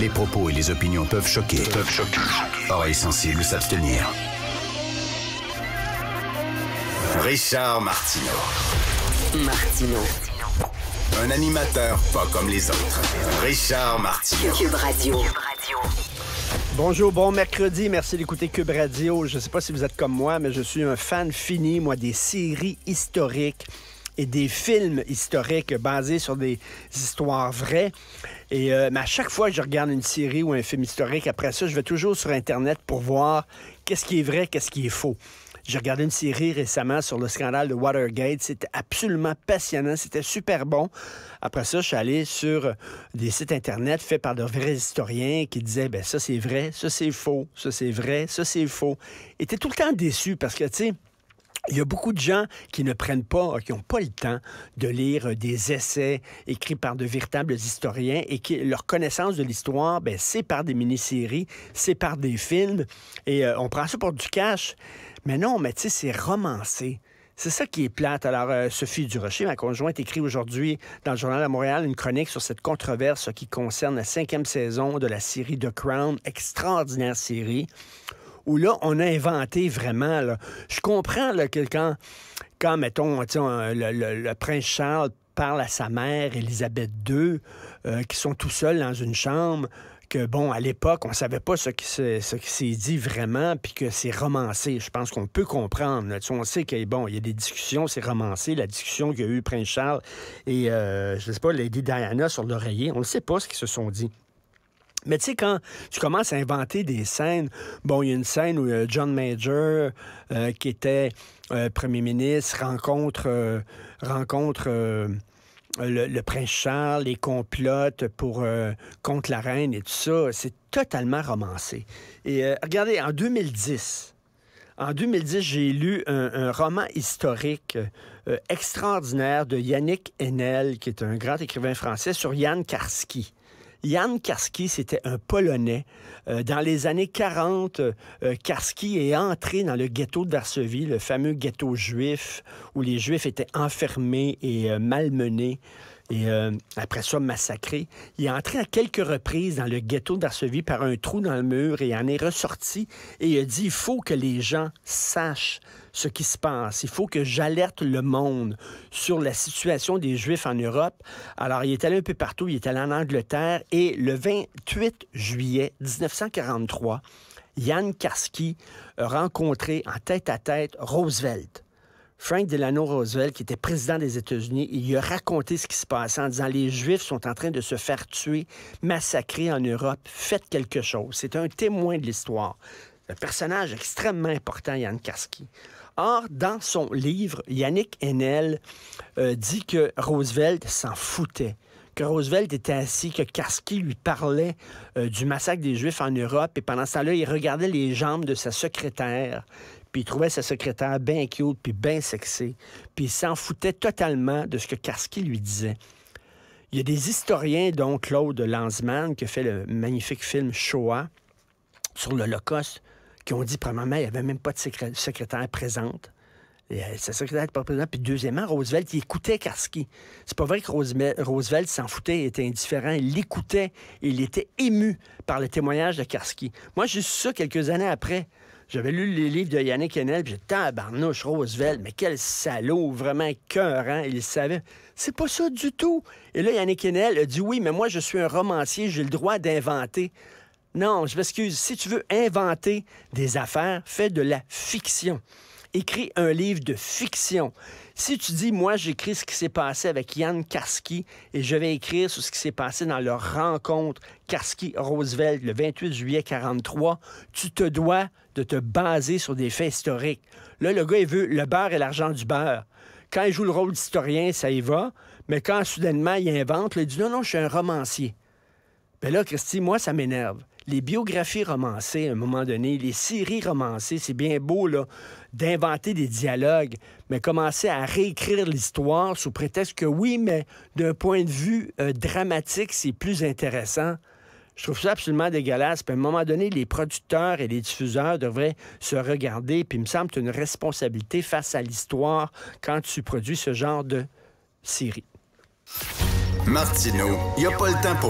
Les propos et les opinions peuvent choquer. Peuvent choquer. Oreilles sensibles s'abstenir. Richard Martineau. Un animateur pas comme les autres. Richard Martineau. Cube Radio. Bonjour, bon mercredi. Merci d'écouter Cube Radio. Je ne sais pas si vous êtes comme moi, mais je suis un fan fini, moi, des séries historiques et des films historiques basés sur des histoires vraies. Et euh, mais à chaque fois que je regarde une série ou un film historique, après ça, je vais toujours sur Internet pour voir qu'est-ce qui est vrai, qu'est-ce qui est faux. J'ai regardé une série récemment sur le scandale de Watergate. C'était absolument passionnant. C'était super bon. Après ça, je suis allé sur des sites Internet faits par de vrais historiens qui disaient, ben ça c'est vrai, ça c'est faux, ça c'est vrai, ça c'est faux. Et t'es tout le temps déçu parce que, tu sais, il y a beaucoup de gens qui ne prennent pas, qui n'ont pas le temps de lire euh, des essais écrits par de véritables historiens et qui leur connaissance de l'histoire, ben, c'est par des mini-séries, c'est par des films et euh, on prend ça pour du cash. Mais non, mais tu sais, c'est romancé. C'est ça qui est plate. Alors, euh, Sophie Durocher, ma conjointe, écrit aujourd'hui dans le Journal de Montréal une chronique sur cette controverse qui concerne la cinquième saison de la série The Crown, extraordinaire série où là, on a inventé vraiment. Je comprends là, que quand, mettons, le, prince Charles parle à sa mère, Elisabeth II, euh, qui sont tout seuls dans une chambre, que, bon, à l'époque, on ne savait pas ce qui, s'est, dit vraiment, puis que c'est romancé. Je pense qu'on peut comprendre. on sait qu'il bon, y a des discussions, c'est romancé. La discussion qu'il y a eu Prince Charles et, euh, je ne sais pas, Lady Diana sur l'oreiller, on ne sait pas ce qu'ils se sont dit. Mais tu sais, quand tu commences à inventer des scènes, bon, il y a une scène où euh, John Major, euh, qui était euh, premier ministre, rencontre, rencontre le, prince Charles et complote pour, contre la reine et tout ça. C'est totalement romancé. Et regardez, en 2010, en 2010, j'ai lu un, roman historique extraordinaire de Yannick Enel, qui est un grand écrivain français, sur Yann Karski. Jan Karski, c'était un Polonais. Euh, dans les années 40, euh, euh, Karski est entré dans le ghetto de Varsovie, le fameux ghetto juif, où les Juifs étaient enfermés et malmenés et euh, après ça massacré. Il est entré à quelques reprises dans le ghetto Varsovie par un trou dans le mur et en est ressorti et il a dit il faut que les gens sachent ce qui se passe. Il faut que j'alerte le monde sur la situation des Juifs en Europe. Alors, il est allé un peu partout, il est allé en Angleterre et le 28 juillet 1943, Jan Karski a rencontré en tête à tête Roosevelt. Frank Delano Roosevelt, qui était président des États-Unis, il lui a raconté ce qui se passait en disant les Juifs sont en train de se faire tuer, massacrer en Europe, faites quelque chose. C'est un témoin de l'histoire. Un personnage extrêmement important, Yann Karski. Or, dans son livre, Yannick Enel euh, dit que Roosevelt s'en foutait que Roosevelt était assis, que Karski lui parlait euh, du massacre des Juifs en Europe, et pendant ce temps-là, il regardait les jambes de sa secrétaire puis il trouvait sa secrétaire bien cute, puis bien sexy, puis il s'en foutait totalement de ce que Karski lui disait. Il y a des historiens, dont Claude Lanzmann, qui a fait le magnifique film Shoah sur l'Holocauste, qui ont dit, premièrement, il n'y avait même pas de secrétaire présente. sa euh, secrétaire n'était pas présente. Puis deuxièmement, Roosevelt, il écoutait Karski. C'est pas vrai que Roosevelt s'en foutait, il était indifférent, il l'écoutait, il était ému par le témoignage de Karski. Moi, su ça, quelques années après, j'avais lu les livres de Yannick Kennel, puis j'étais à Barnouche, Roosevelt, mais quel salaud, vraiment cœurant, il savait. C'est pas ça du tout. Et là, Yannick Kennel a dit oui, mais moi, je suis un romancier, j'ai le droit d'inventer. Non, je m'excuse, si tu veux inventer des affaires, fais de la fiction. Écris un livre de fiction. Si tu dis, moi, j'écris ce qui s'est passé avec Yann Karski et je vais écrire sur ce qui s'est passé dans leur rencontre Karski-Roosevelt le 28 juillet 43, tu te dois de te baser sur des faits historiques. Là, le gars, il veut le beurre et l'argent du beurre. Quand il joue le rôle d'historien, ça y va, mais quand soudainement il invente, il dit non, non, je suis un romancier. ben là, Christy, moi, ça m'énerve les biographies romancées, à un moment donné, les séries romancées, c'est bien beau, d'inventer des dialogues, mais commencer à réécrire l'histoire sous prétexte que oui, mais d'un point de vue euh, dramatique, c'est plus intéressant. Je trouve ça absolument dégueulasse. Puis à un moment donné, les producteurs et les diffuseurs devraient se regarder. Puis il me semble que tu as une responsabilité face à l'histoire quand tu produis ce genre de séries. Martineau, il n'y a pas le temps pour